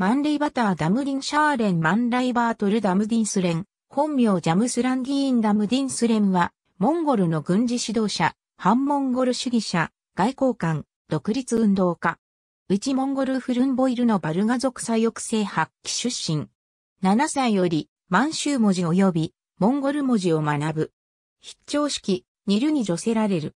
マンレイバターダムディンシャーレンマンライバートルダムディンスレン、本名ジャムスランギーンダムディンスレンは、モンゴルの軍事指導者、反モンゴル主義者、外交官、独立運動家。内モンゴルフルンボイルのバルガ族左翼制発揮出身。7歳より、満州文字及び、モンゴル文字を学ぶ。筆調式、ニルに除せられる。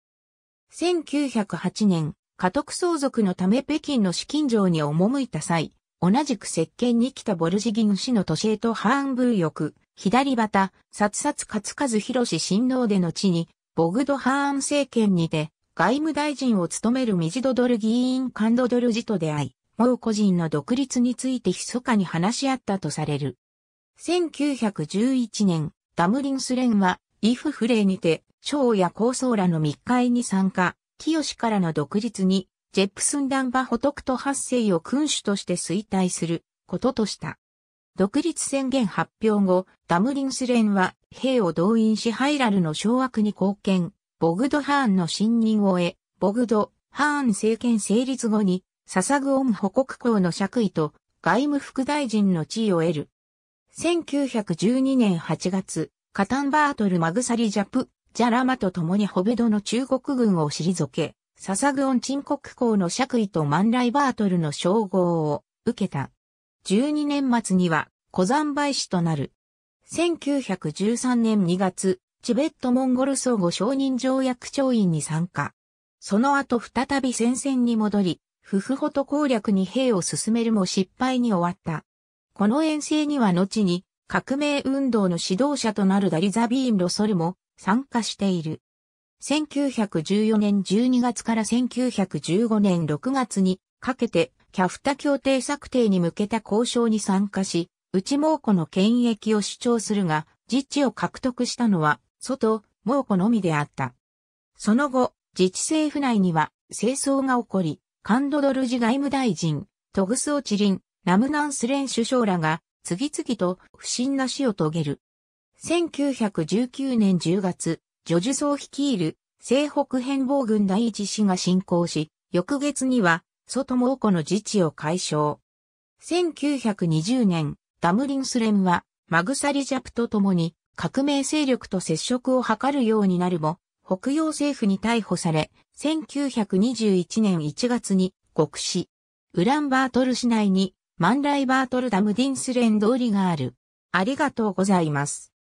1908年、家督相続のため北京の資金城に赴いた際、同じく石鹸に来たボルジギン氏の都市へとハーンブー翼、左旗、殺殺勝和広新郎での地に、ボグドハーン政権にて、外務大臣を務めるミジドドル議員カンドドルジと出会い、もう個人の独立について密かに話し合ったとされる。1911年、ダムリンスレンは、イフフレーにて、省や高僧らの密会に参加、清からの独立にジェップスンダンバホトクト8世を君主として衰退することとした。独立宣言発表後、ダムリンスレンは兵を動員しハイラルの掌握に貢献、ボグド・ハーンの信任を得、ボグド・ハーン政権成立後に、ササグオン保国公の爵位と外務副大臣の地位を得る。1912年8月、カタンバートル・マグサリ・ジャプ、ジャラマと共にホベドの中国軍を退け、ササグオン沈国公の爵位とマンライバートルの称号を受けた。12年末には古山倍氏となる。1913年2月、チベットモンゴル相互承認条約調印に参加。その後再び戦線に戻り、フフホト攻略に兵を進めるも失敗に終わった。この遠征には後に革命運動の指導者となるダリザビーン・ロソルも参加している。1914年12月から1915年6月にかけてキャフタ協定策定に向けた交渉に参加し、内蒙古の権益を主張するが、自治を獲得したのは、外、蒙古のみであった。その後、自治政府内には、清掃が起こり、カンドドルジ外務大臣、トグスオチリン、ラムナンスレン首相らが、次々と不審な死を遂げる。1919年10月、ジョジュソー率いる西北変貌軍第一師が進行し、翌月には、外蒙古の自治を解消。1920年、ダムリンスレンは、マグサリジャプと共に、革命勢力と接触を図るようになるも、北洋政府に逮捕され、1921年1月に、獄死。ウランバートル市内に、マンライバートルダムディンスレン通りがある。ありがとうございます。